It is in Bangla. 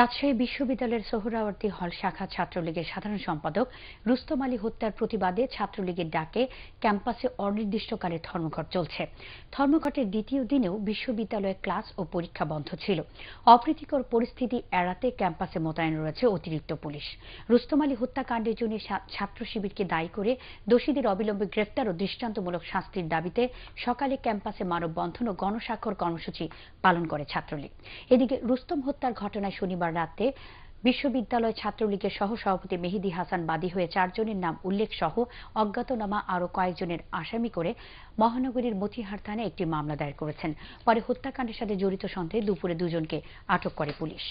রাজশাহী বিশ্ববিদ্যালয়ের সোহরাওয়ার্দী হল শাখা ছাত্রলীগের সাধারণ সম্পাদক রুস্তম আলী হত্যার প্রতিবাদে ছাত্রলীগের ডাকে ক্যাম্পাসে অনির্দিষ্টকালে ধর্মঘট চলছে ধর্মঘটের দ্বিতীয় দিনেও বিশ্ববিদ্যালয়ে ক্লাস ও পরীক্ষা বন্ধ ছিল অপ্রীতিকর পরিস্থিতি এড়াতে ক্যাম্পাসে মোতায়েন রয়েছে অতিরিক্ত পুলিশ রুস্তম আলী হত্যাকাণ্ডের জন্য ছাত্র শিবিরকে দায়ী করে দোষীদের অবিলম্বে গ্রেফতার ও দৃষ্টান্তমূলক শাস্তির দাবিতে সকালে ক্যাম্পাসে মানববন্ধন ও গণস্বাক্ষর কর্মসূচি পালন করে ছাত্রলীগ এদিকে রুস্তম হত্যার ঘটনায় শনিবার শনিবার রাতে বিশ্ববিদ্যালয় ছাত্রলীগের সহসভাপতি মেহেদি হাসান বাদী হয়ে চারজনের নাম উল্লেখ সহ অজ্ঞাতনামা আরও কয়েকজনের আসামি করে মহানগরীর মতিহার থানায় একটি মামলা দায়ের করেছেন পরে হত্যাকাণ্ডের সাথে জড়িত সন্দেহে দুপুরে দুজনকে আটক করে পুলিশ